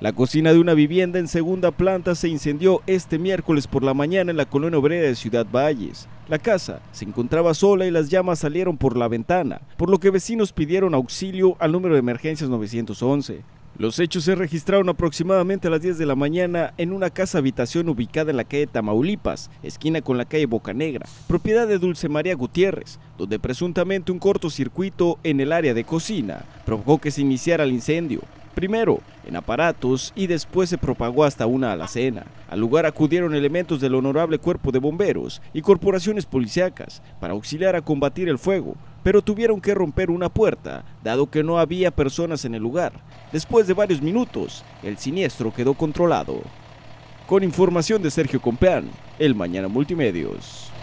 La cocina de una vivienda en segunda planta se incendió este miércoles por la mañana en la colonia obrera de Ciudad Valles. La casa se encontraba sola y las llamas salieron por la ventana, por lo que vecinos pidieron auxilio al número de emergencias 911. Los hechos se registraron aproximadamente a las 10 de la mañana en una casa habitación ubicada en la calle Tamaulipas, esquina con la calle Bocanegra, propiedad de Dulce María Gutiérrez, donde presuntamente un cortocircuito en el área de cocina provocó que se iniciara el incendio primero en aparatos y después se propagó hasta una alacena. Al lugar acudieron elementos del honorable cuerpo de bomberos y corporaciones policíacas para auxiliar a combatir el fuego, pero tuvieron que romper una puerta, dado que no había personas en el lugar. Después de varios minutos, el siniestro quedó controlado. Con información de Sergio Compeán, El Mañana Multimedios.